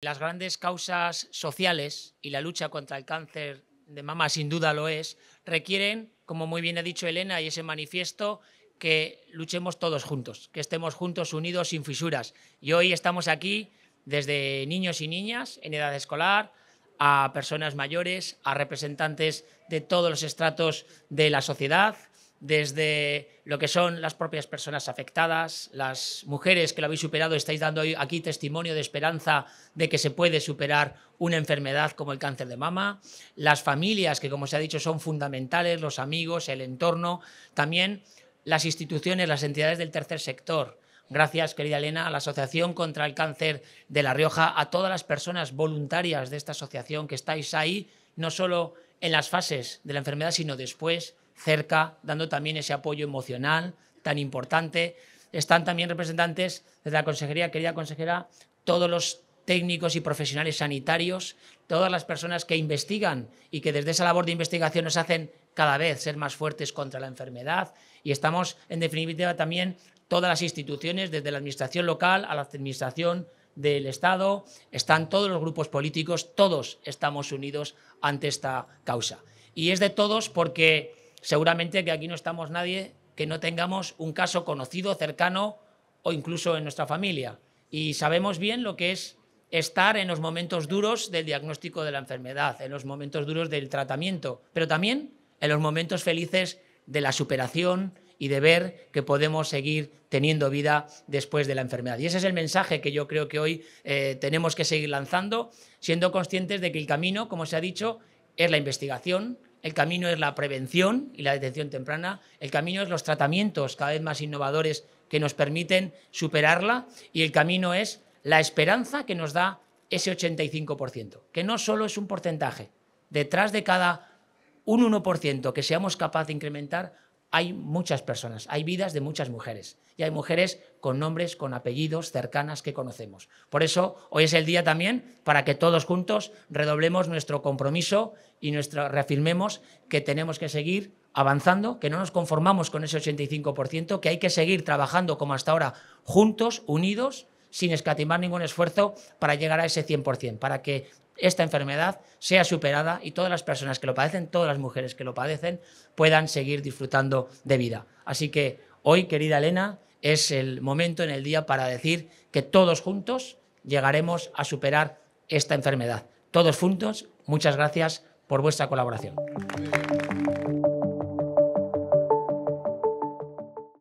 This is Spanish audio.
Las grandes causas sociales y la lucha contra el cáncer de mama, sin duda lo es, requieren, como muy bien ha dicho Elena y ese manifiesto, que luchemos todos juntos, que estemos juntos, unidos, sin fisuras. Y hoy estamos aquí desde niños y niñas en edad escolar a personas mayores, a representantes de todos los estratos de la sociedad, desde lo que son las propias personas afectadas, las mujeres que lo habéis superado, estáis dando hoy aquí testimonio de esperanza de que se puede superar una enfermedad como el cáncer de mama, las familias que como se ha dicho son fundamentales, los amigos, el entorno, también las instituciones, las entidades del tercer sector. Gracias, querida Elena, a la Asociación contra el Cáncer de La Rioja, a todas las personas voluntarias de esta asociación que estáis ahí, no solo en las fases de la enfermedad, sino después cerca, dando también ese apoyo emocional tan importante. Están también representantes desde la consejería, querida consejera, todos los técnicos y profesionales sanitarios, todas las personas que investigan y que desde esa labor de investigación nos hacen cada vez ser más fuertes contra la enfermedad y estamos, en definitiva, también todas las instituciones, desde la administración local a la administración del Estado, están todos los grupos políticos, todos estamos unidos ante esta causa. Y es de todos porque seguramente que aquí no estamos nadie que no tengamos un caso conocido, cercano o incluso en nuestra familia. Y sabemos bien lo que es estar en los momentos duros del diagnóstico de la enfermedad, en los momentos duros del tratamiento, pero también en los momentos felices de la superación y de ver que podemos seguir teniendo vida después de la enfermedad. Y ese es el mensaje que yo creo que hoy eh, tenemos que seguir lanzando, siendo conscientes de que el camino, como se ha dicho, es la investigación, el camino es la prevención y la detección temprana, el camino es los tratamientos cada vez más innovadores que nos permiten superarla y el camino es la esperanza que nos da ese 85%, que no solo es un porcentaje, detrás de cada un 1% que seamos capaces de incrementar hay muchas personas, hay vidas de muchas mujeres y hay mujeres con nombres, con apellidos cercanas que conocemos. Por eso hoy es el día también para que todos juntos redoblemos nuestro compromiso y reafirmemos que tenemos que seguir avanzando, que no nos conformamos con ese 85%, que hay que seguir trabajando como hasta ahora, juntos, unidos sin escatimar ningún esfuerzo para llegar a ese 100%, para que esta enfermedad sea superada y todas las personas que lo padecen, todas las mujeres que lo padecen, puedan seguir disfrutando de vida. Así que hoy, querida Elena, es el momento en el día para decir que todos juntos llegaremos a superar esta enfermedad. Todos juntos, muchas gracias por vuestra colaboración.